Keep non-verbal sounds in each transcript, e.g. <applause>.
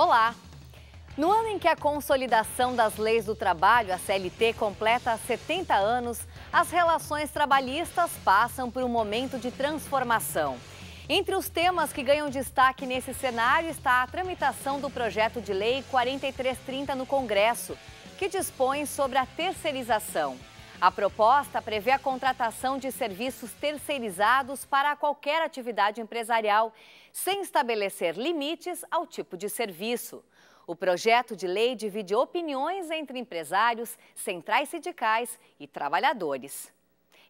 Olá! No ano em que a consolidação das leis do trabalho, a CLT, completa 70 anos, as relações trabalhistas passam por um momento de transformação. Entre os temas que ganham destaque nesse cenário está a tramitação do projeto de lei 4330 no Congresso, que dispõe sobre a terceirização. A proposta prevê a contratação de serviços terceirizados para qualquer atividade empresarial, sem estabelecer limites ao tipo de serviço. O projeto de lei divide opiniões entre empresários, centrais sindicais e trabalhadores.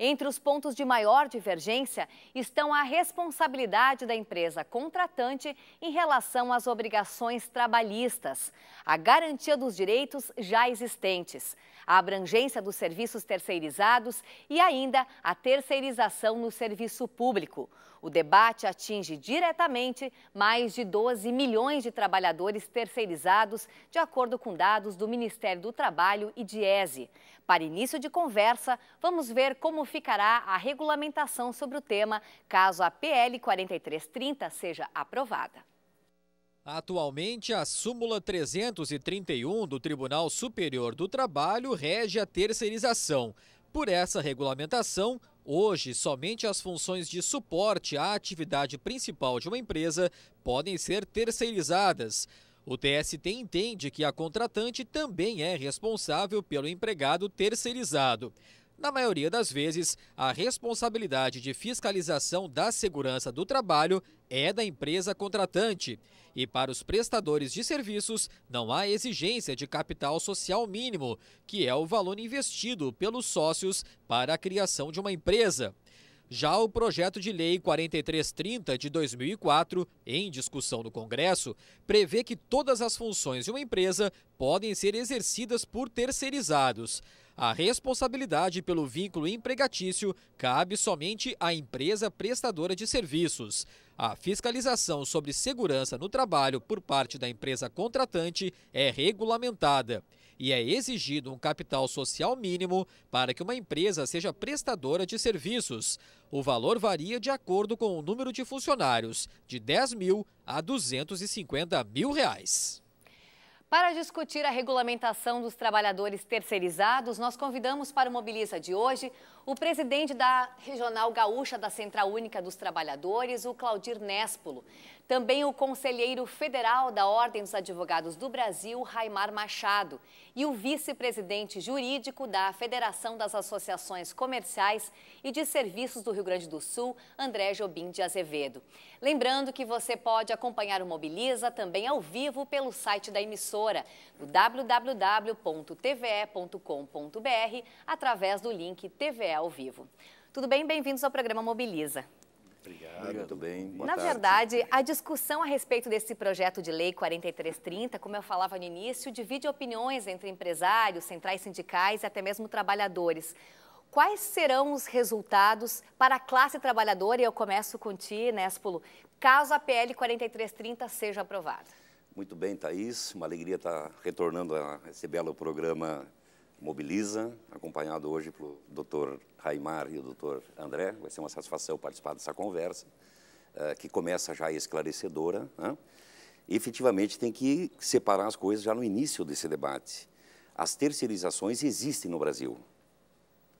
Entre os pontos de maior divergência estão a responsabilidade da empresa contratante em relação às obrigações trabalhistas, a garantia dos direitos já existentes, a abrangência dos serviços terceirizados e ainda a terceirização no serviço público. O debate atinge diretamente mais de 12 milhões de trabalhadores terceirizados, de acordo com dados do Ministério do Trabalho e de ESE. Para início de conversa, vamos ver como ficará a regulamentação sobre o tema, caso a PL 4330 seja aprovada. Atualmente, a súmula 331 do Tribunal Superior do Trabalho rege a terceirização. Por essa regulamentação, Hoje, somente as funções de suporte à atividade principal de uma empresa podem ser terceirizadas. O TST entende que a contratante também é responsável pelo empregado terceirizado. Na maioria das vezes, a responsabilidade de fiscalização da segurança do trabalho é da empresa contratante. E para os prestadores de serviços, não há exigência de capital social mínimo, que é o valor investido pelos sócios para a criação de uma empresa. Já o projeto de lei 4330 de 2004, em discussão no Congresso, prevê que todas as funções de uma empresa podem ser exercidas por terceirizados. A responsabilidade pelo vínculo empregatício cabe somente à empresa prestadora de serviços. A fiscalização sobre segurança no trabalho por parte da empresa contratante é regulamentada e é exigido um capital social mínimo para que uma empresa seja prestadora de serviços. O valor varia de acordo com o número de funcionários, de 10 mil a 250 mil reais. Para discutir a regulamentação dos trabalhadores terceirizados, nós convidamos para o Mobiliza de hoje o presidente da Regional Gaúcha da Central Única dos Trabalhadores, o Claudir Nespolo. Também o conselheiro federal da Ordem dos Advogados do Brasil, Raimar Machado. E o vice-presidente jurídico da Federação das Associações Comerciais e de Serviços do Rio Grande do Sul, André Jobim de Azevedo. Lembrando que você pode acompanhar o Mobiliza também ao vivo pelo site da emissora, no www.tve.com.br, através do link TV ao vivo. Tudo bem? Bem-vindos ao programa Mobiliza. Obrigado. Tudo bem. Boa Na tarde. verdade, a discussão a respeito desse projeto de lei 4330, como eu falava no início, divide opiniões entre empresários, centrais sindicais e até mesmo trabalhadores quais serão os resultados para a classe trabalhadora? E eu começo com ti, Nespolo, caso a PL 4330 seja aprovada. Muito bem, Thaís. Uma alegria estar retornando a esse belo programa Mobiliza, acompanhado hoje pelo doutor Raimar e o doutor André. Vai ser uma satisfação participar dessa conversa, eh, que começa já esclarecedora. Né? E, efetivamente, tem que separar as coisas já no início desse debate. As terceirizações existem no Brasil.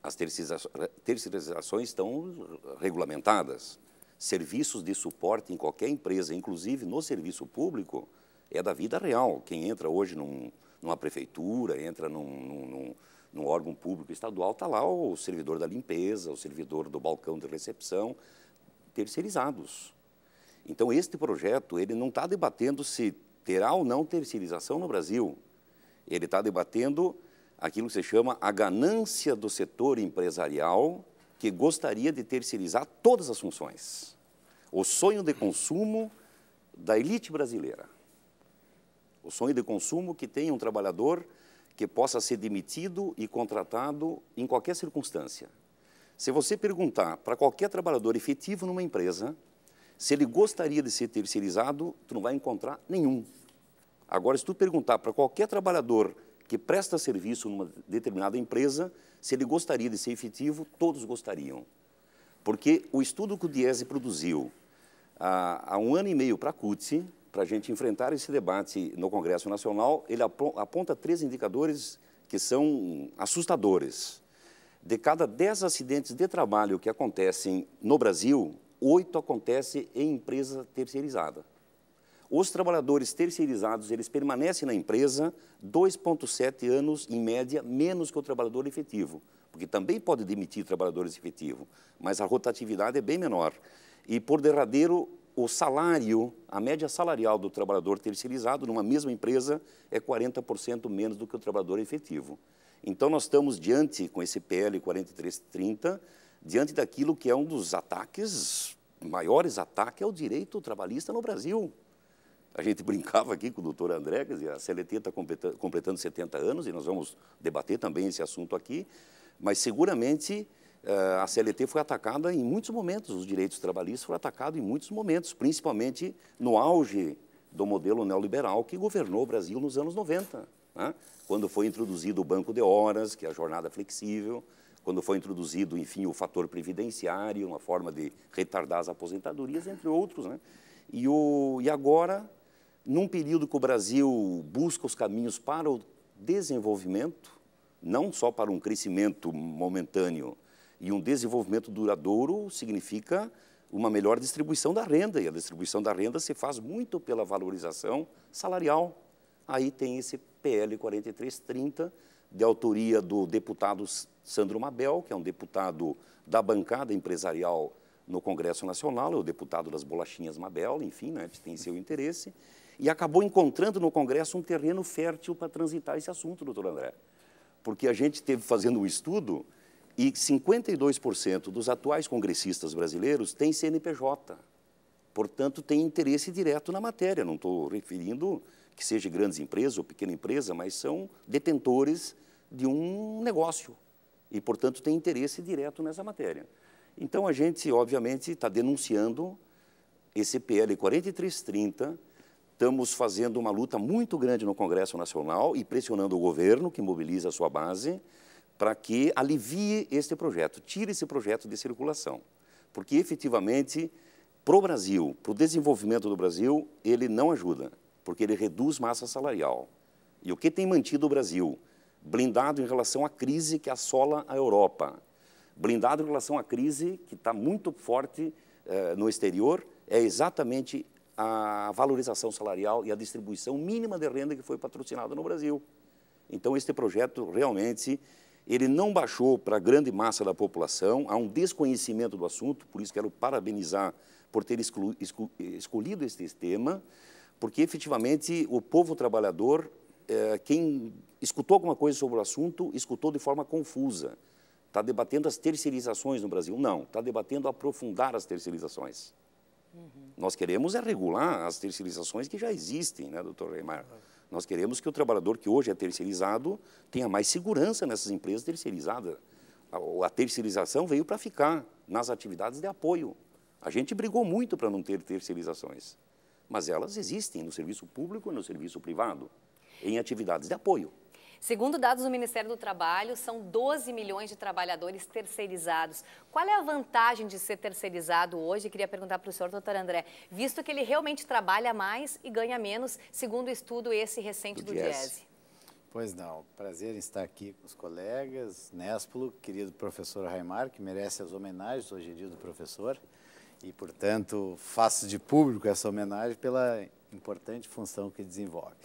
As terceirizações estão regulamentadas. Serviços de suporte em qualquer empresa, inclusive no serviço público, é da vida real. Quem entra hoje num, numa prefeitura, entra num, num, num órgão público estadual, está lá o servidor da limpeza, o servidor do balcão de recepção, terceirizados. Então, este projeto ele não está debatendo se terá ou não terceirização no Brasil. Ele está debatendo aquilo que se chama a ganância do setor empresarial que gostaria de terceirizar todas as funções. O sonho de consumo da elite brasileira. O sonho de consumo que tem um trabalhador que possa ser demitido e contratado em qualquer circunstância. Se você perguntar para qualquer trabalhador efetivo numa empresa se ele gostaria de ser terceirizado, tu não vai encontrar nenhum. Agora, se tu perguntar para qualquer trabalhador que presta serviço numa determinada empresa, se ele gostaria de ser efetivo, todos gostariam. Porque o estudo que o Diese produziu há, há um ano e meio para a CUT, para a gente enfrentar esse debate no Congresso Nacional, ele aponta três indicadores que são assustadores. De cada dez acidentes de trabalho que acontecem no Brasil, oito acontecem em empresa terceirizada. Os trabalhadores terceirizados, eles permanecem na empresa 2,7 anos, em média, menos que o trabalhador efetivo, porque também pode demitir trabalhadores efetivos, mas a rotatividade é bem menor. E, por derradeiro, o salário, a média salarial do trabalhador terceirizado numa mesma empresa é 40% menos do que o trabalhador efetivo. Então, nós estamos diante, com esse PL 4330, diante daquilo que é um dos ataques maiores ataques ao direito trabalhista no Brasil. A gente <laughs> brincava aqui com o doutor André, quer a CLT está completando 70 anos e nós vamos debater também esse assunto aqui, mas seguramente eh, a CLT foi atacada em muitos momentos, os direitos trabalhistas foram atacados em muitos momentos, principalmente no auge do modelo neoliberal que governou o Brasil nos anos 90, né? quando foi introduzido o banco de horas, que é a jornada flexível, quando foi introduzido, enfim, o fator previdenciário, uma forma de retardar as aposentadorias, entre outros. Né? E, o, e agora num período que o Brasil busca os caminhos para o desenvolvimento, não só para um crescimento momentâneo, e um desenvolvimento duradouro significa uma melhor distribuição da renda, e a distribuição da renda se faz muito pela valorização salarial. Aí tem esse PL 4330, de autoria do deputado Sandro Mabel, que é um deputado da bancada empresarial no Congresso Nacional, é o deputado das bolachinhas Mabel, enfim, né, tem seu interesse e acabou encontrando no Congresso um terreno fértil para transitar esse assunto, doutor André. Porque a gente teve fazendo um estudo e 52% dos atuais congressistas brasileiros têm CNPJ. Portanto, têm interesse direto na matéria. Não estou referindo que seja grandes empresas ou pequena empresa, mas são detentores de um negócio e, portanto, têm interesse direto nessa matéria. Então, a gente, obviamente, está denunciando esse PL 4330 estamos fazendo uma luta muito grande no Congresso Nacional e pressionando o governo, que mobiliza a sua base, para que alivie este projeto, tire esse projeto de circulação. Porque, efetivamente, para o Brasil, para o desenvolvimento do Brasil, ele não ajuda, porque ele reduz massa salarial. E o que tem mantido o Brasil? Blindado em relação à crise que assola a Europa, blindado em relação à crise que está muito forte eh, no exterior, é exatamente a valorização salarial e a distribuição mínima de renda que foi patrocinada no Brasil. Então, este projeto realmente ele não baixou para a grande massa da população, há um desconhecimento do assunto, por isso quero parabenizar por ter exclu, exclu, escolhido este tema, porque efetivamente o povo trabalhador, é, quem escutou alguma coisa sobre o assunto, escutou de forma confusa. Está debatendo as terceirizações no Brasil? Não, está debatendo aprofundar as terceirizações. Uhum. Nós queremos é regular as terceirizações que já existem, né, doutor Reimar? Uhum. Nós queremos que o trabalhador que hoje é terceirizado tenha mais segurança nessas empresas terceirizadas. A, a terceirização veio para ficar nas atividades de apoio. A gente brigou muito para não ter terceirizações, mas elas existem no serviço público e no serviço privado, em atividades de apoio. Segundo dados do Ministério do Trabalho, são 12 milhões de trabalhadores terceirizados. Qual é a vantagem de ser terceirizado hoje? Queria perguntar para o senhor, doutor André, visto que ele realmente trabalha mais e ganha menos, segundo o estudo esse recente do, do Diese. Pois não, prazer em estar aqui com os colegas, Nespolo, querido professor Raimar, que merece as homenagens hoje em dia do professor, e, portanto, faço de público essa homenagem pela importante função que desenvolve.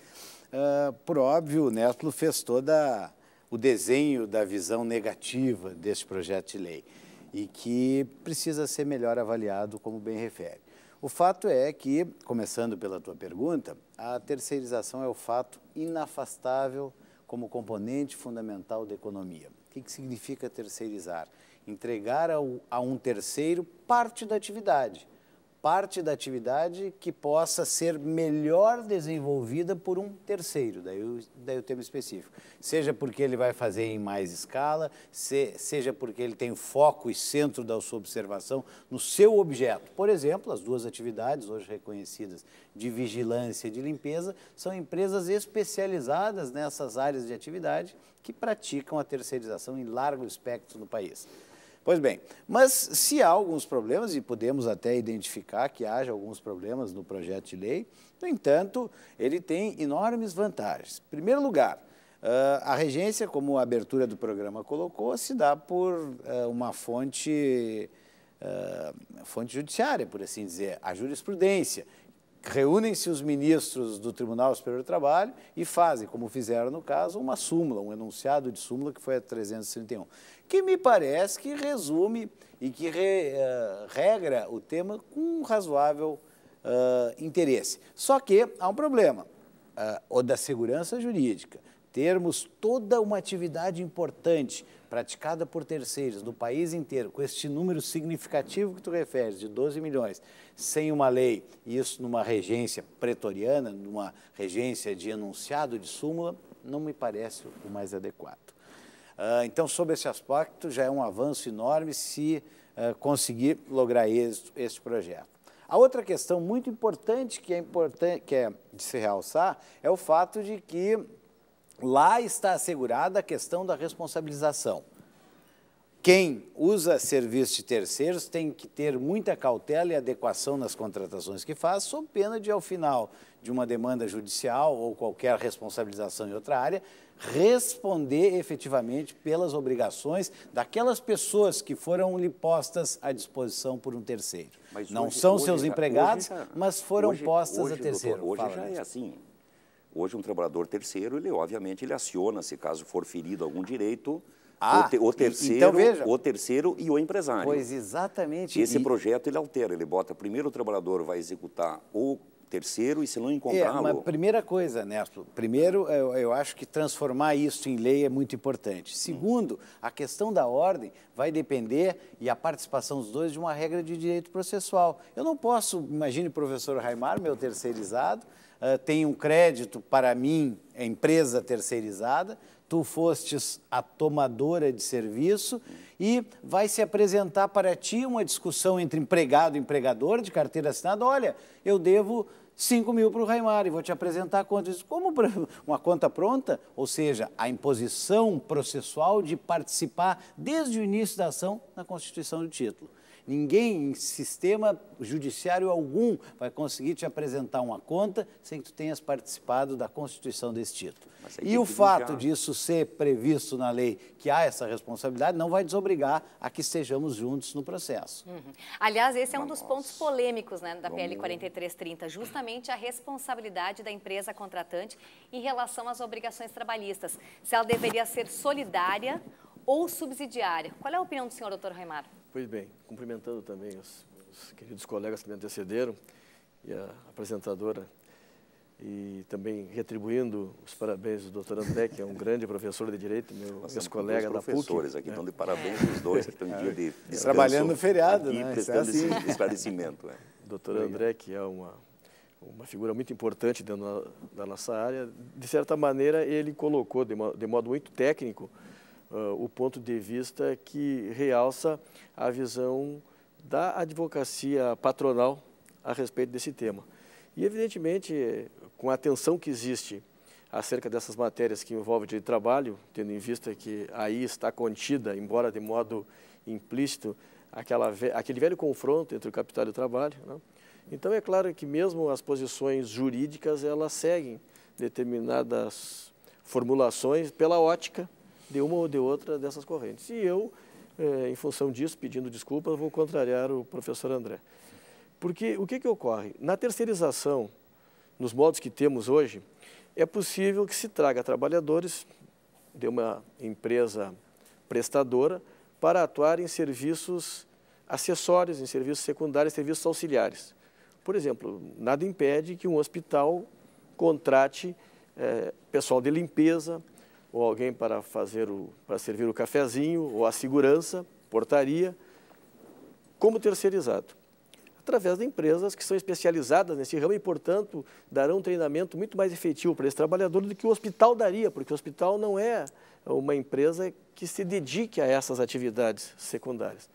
Ah, por óbvio, o Nestlo fez todo o desenho da visão negativa deste projeto de lei e que precisa ser melhor avaliado, como bem refere. O fato é que, começando pela tua pergunta, a terceirização é o fato inafastável como componente fundamental da economia. O que, que significa terceirizar? Entregar ao, a um terceiro parte da atividade parte da atividade que possa ser melhor desenvolvida por um terceiro, daí o, daí o tema específico. Seja porque ele vai fazer em mais escala, se, seja porque ele tem foco e centro da sua observação no seu objeto. Por exemplo, as duas atividades hoje reconhecidas de vigilância e de limpeza são empresas especializadas nessas áreas de atividade que praticam a terceirização em largo espectro no país. Pois bem, mas se há alguns problemas, e podemos até identificar que haja alguns problemas no projeto de lei, no entanto, ele tem enormes vantagens. Em primeiro lugar, ah, a regência, como a abertura do programa colocou, se dá por ah, uma fonte, ah, fonte judiciária, por assim dizer, a jurisprudência, reúnem-se os ministros do Tribunal Superior do Trabalho e fazem, como fizeram no caso, uma súmula, um enunciado de súmula que foi a 331, que me parece que resume e que re, uh, regra o tema com um razoável uh, interesse. Só que há um problema, uh, o da segurança jurídica termos toda uma atividade importante praticada por terceiros no país inteiro, com este número significativo que tu referes, de 12 milhões, sem uma lei, e isso numa regência pretoriana, numa regência de enunciado de súmula, não me parece o mais adequado. Uh, então, sob esse aspecto, já é um avanço enorme se uh, conseguir lograr êxito este projeto. A outra questão muito importante que é, importante, que é de se realçar é o fato de que Lá está assegurada a questão da responsabilização. Quem usa serviço de terceiros tem que ter muita cautela e adequação nas contratações que faz, sob pena de, ao final de uma demanda judicial ou qualquer responsabilização em outra área, responder efetivamente pelas obrigações daquelas pessoas que foram lhe postas à disposição por um terceiro. Mas Não hoje, são hoje seus empregados, já, mas foram hoje, postas a terceiro. Doutor, hoje já é assim. Hoje um trabalhador terceiro, ele obviamente ele aciona se caso for ferido algum direito, ah, o, te, o, então terceiro, então veja. o terceiro e o empresário. Pois exatamente. Esse e... projeto ele altera, ele bota primeiro o trabalhador vai executar ou terceiro e se não é, encontrá-lo. É, primeira coisa, Néstor. primeiro eu, é, eu, acho que transformar isso em lei é muito importante. Hum. Segundo, a questão da ordem vai depender e a participação dos dois de uma regra de direito processual. Eu não posso, imagine o professor Raimar, meu terceirizado, uh, tem um crédito para mim, empresa terceirizada, tu fostes a tomadora de serviço e vai se apresentar para ti uma discussão entre empregado e empregador de carteira assinada. Olha, eu devo 5 mil para o Raimar e vou te apresentar a conta. Como <laughs> uma conta pronta? Ou seja, a imposição processual de participar desde o início da ação na constituição do título. Ninguém em sistema judiciário algum vai conseguir te apresentar uma conta sem que tu tenhas participado da constituição desse título. E o fato disso ser previsto na lei que há essa responsabilidade não vai desobrigar a que estejamos juntos no processo. Uhum. Aliás, esse é um Nossa. dos pontos polêmicos né, da PL 4330, justamente a responsabilidade da empresa contratante em relação às obrigações trabalhistas. Se ela deveria ser solidária ou subsidiária. Qual é a opinião do senhor, doutor Reimar? Pois bem, cumprimentando também os, os queridos colegas que me antecederam e a apresentadora, e também retribuindo os parabéns do doutor André, que é um grande professor de Direito, meu ex-colega da PUC. professores aqui, então de é. parabéns os dois, que estão em é. dia de Trabalhando no feriado, aqui, né? É prestando é assim. esse esclarecimento. É. Doutor André, que é uma, uma figura muito importante dentro da, da nossa área, de certa maneira ele colocou, de, de modo muito técnico, uh, o ponto de vista que realça a visão da advocacia patronal a respeito desse tema. E, evidentemente, com a atenção que existe acerca dessas matérias que envolvem direito de trabalho, tendo em vista que aí está contida, embora de modo implícito, aquela, aquele velho confronto entre o capital e o trabalho. Né? Então, é claro que mesmo as posições jurídicas, elas seguem determinadas formulações pela ótica de uma ou de outra dessas correntes. E eu, é, em função disso, pedindo desculpas, vou contrariar o professor André. Porque o que, que ocorre? Na terceirização, nos modos que temos hoje, é possível que se traga trabalhadores de uma empresa prestadora para atuar em serviços acessórios, em serviços secundários, serviços auxiliares. Por exemplo, nada impede que um hospital contrate é, pessoal de limpeza, ou alguém para fazer o para servir o cafezinho, ou a segurança, portaria, como terceirizado. Através de empresas que são especializadas nesse ramo e, portanto, darão um treinamento muito mais efetivo para esse trabalhador do que o hospital daria, porque o hospital não é uma empresa que se dedique a essas atividades secundárias.